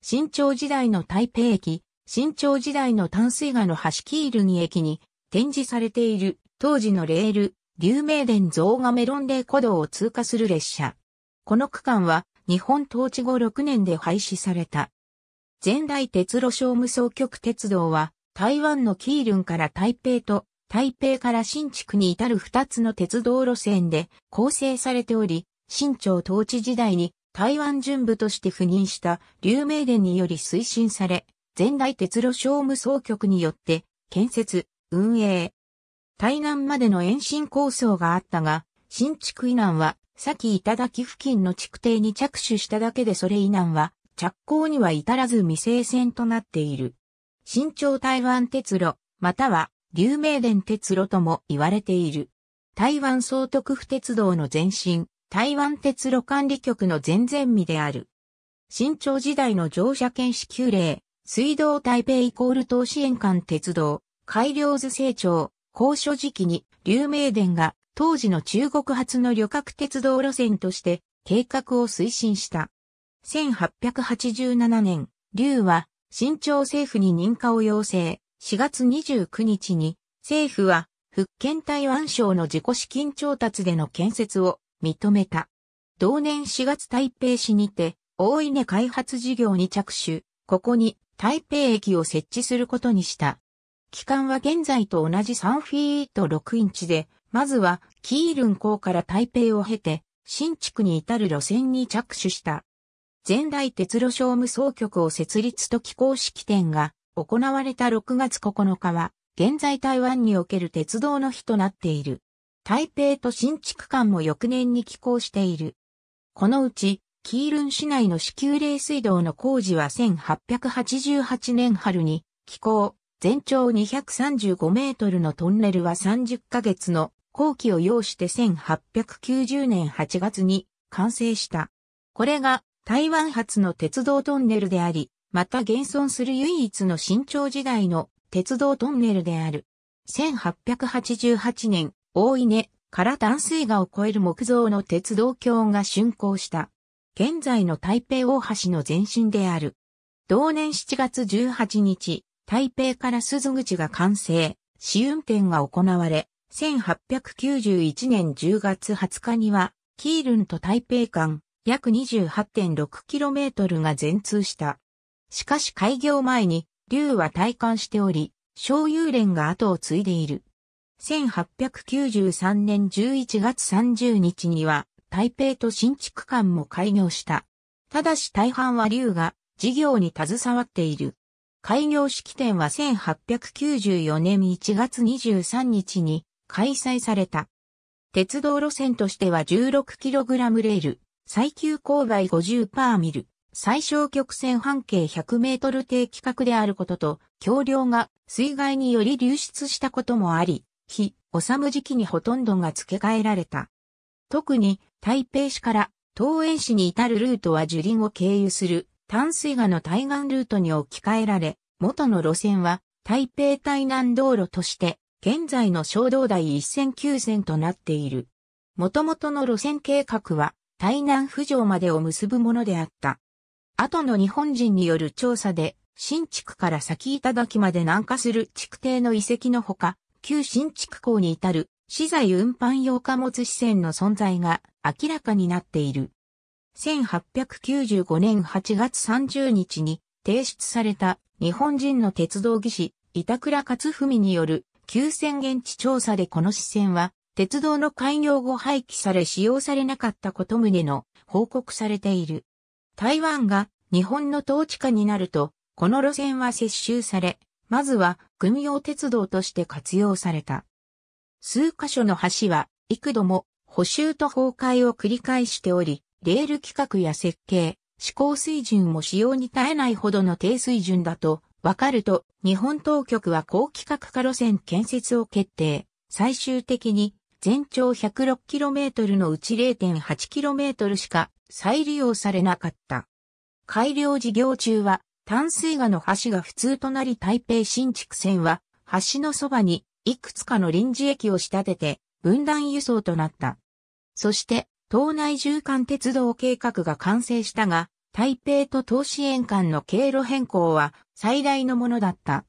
新朝時代の台北駅、新朝時代の淡水河の橋キールに駅に展示されている当時のレール、流明殿造画メロンレー古道を通過する列車。この区間は日本統治後6年で廃止された。前代鉄路商務総局鉄道は台湾のキールンから台北と台北から新築に至る2つの鉄道路線で構成されており、新朝統治時代に台湾準部として赴任した劉明殿により推進され、前代鉄路商務総局によって建設、運営。台南までの延伸構想があったが、新築以南は、先頂付近の築堤に着手しただけでそれ以南は、着工には至らず未成線となっている。新潮台湾鉄路、または、流明殿鉄路とも言われている。台湾総督府鉄道の前身、台湾鉄路管理局の前々味である。新朝時代の乗車券支給令、水道台北イコール東支援管鉄道、改良図成長、高所時期に、流明電が当時の中国発の旅客鉄道路線として計画を推進した。1887年、劉は新朝政府に認可を要請。4月29日に政府は福建台湾省の自己資金調達での建設を認めた。同年4月台北市にて、大稲開発事業に着手、ここに台北駅を設置することにした。期間は現在と同じ3フィート6インチで、まずはキールン港から台北を経て、新築に至る路線に着手した。前代鉄路商務総局を設立と起工式典が行われた6月9日は、現在台湾における鉄道の日となっている。台北と新築館間も翌年に寄港している。このうち、キールン市内の支給冷水道の工事は1888年春に寄港、全長235メートルのトンネルは30ヶ月の工期を要して1890年8月に完成した。これが台湾発の鉄道トンネルであり、また現存する唯一の新潮時代の鉄道トンネルである。1888年、大稲から淡水河を越える木造の鉄道橋が竣工した。現在の台北大橋の前身である。同年7月18日、台北から鈴口が完成、試運転が行われ、1891年10月20日には、キールンと台北間、約 28.6km が全通した。しかし開業前に、竜は体感しており、小遊連が後を継いでいる。1893年11月30日には、台北と新築館も開業した。ただし大半は龍が事業に携わっている。開業式典は1894年1月23日に開催された。鉄道路線としては 16kg レール、最急勾配50パーミル、最小曲線半径100メートル低規格であることと、橋梁が水害により流出したこともあり、日、治む時期にほとんどが付け替えられた。特に、台北市から桃園市に至るルートは樹林を経由する淡水河の対岸ルートに置き換えられ、元の路線は台北台南道路として、現在の小道台一線9線となっている。元々の路線計画は、台南浮上までを結ぶものであった。後の日本人による調査で、新築から先頂きまで南下する築堤の遺跡のほか、旧新築港に至る資材運搬用貨物支線の存在が明らかになっている。1895年8月30日に提出された日本人の鉄道技師板倉勝文による旧線現地調査でこの支線は鉄道の開業後廃棄され使用されなかったこと旨の報告されている。台湾が日本の統治下になると、この路線は接収され、まずは軍用鉄道として活用された。数箇所の橋は幾度も補修と崩壊を繰り返しており、レール規格や設計、施行水準も使用に耐えないほどの低水準だとわかると、日本当局は高規格化路線建設を決定。最終的に全長 106km のうち 0.8km しか再利用されなかった。改良事業中は淡水河の橋が普通となり台北新築線は、橋のそばにいくつかの臨時駅を仕立てて分断輸送となった。そして、島内縦貫鉄道計画が完成したが、台北と東市園間の経路変更は最大のものだった。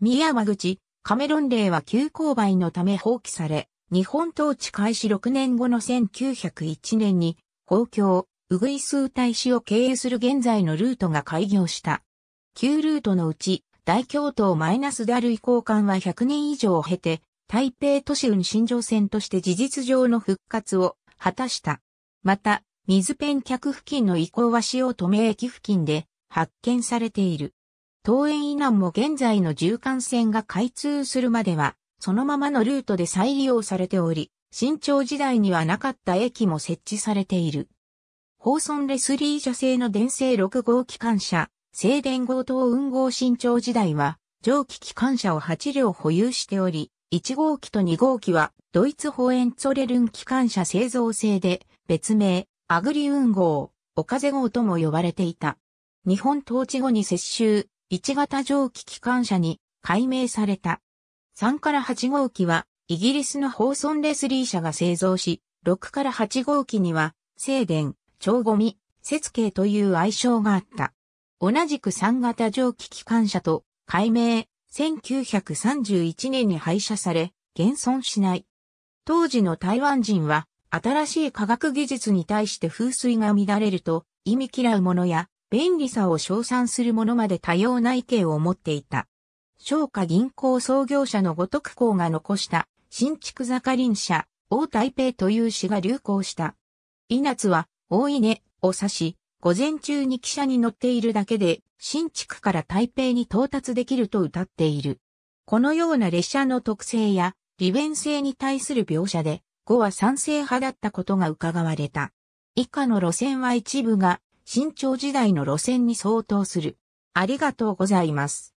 宮和口、カメロン例は急勾配のため放棄され、日本統治開始6年後の1901年に、公共、ウグイスー大使を経由する現在のルートが開業した。旧ルートのうち、大京都マイナスである移行間は100年以上を経て、台北都市運新城線として事実上の復活を果たした。また、水ペン客付近の移行は潮止め駅付近で発見されている。東園以南も現在の縦貫線が開通するまでは、そのままのルートで再利用されており、新潮時代にはなかった駅も設置されている。放送レスリー社製の電製6号機関車、静電号等運号新潮時代は、蒸気機関車を8両保有しており、1号機と2号機は、ドイツホエンツォレルン機関車製造製で、別名、アグリ運号、オカゼ号とも呼ばれていた。日本統治後に接収、1型蒸気機関車に改名された。3から8号機は、イギリスのホーソンレスリー社が製造し、6から8号機には、静電、超ゴミ、節計という愛称があった。同じく3型蒸気機関車と改名、1931年に廃車され、現存しない。当時の台湾人は、新しい科学技術に対して風水が乱れると、意味嫌うものや、便利さを称賛するものまで多様な意見を持っていた。商家銀行創業者の五徳公が残した新築坂林社、大台北という詩が流行した。稲津は、大稲を指し、午前中に汽車に乗っているだけで、新築から台北に到達できると歌っている。このような列車の特性や利便性に対する描写で、5は賛成派だったことが伺われた。以下の路線は一部が、新潮時代の路線に相当する。ありがとうございます。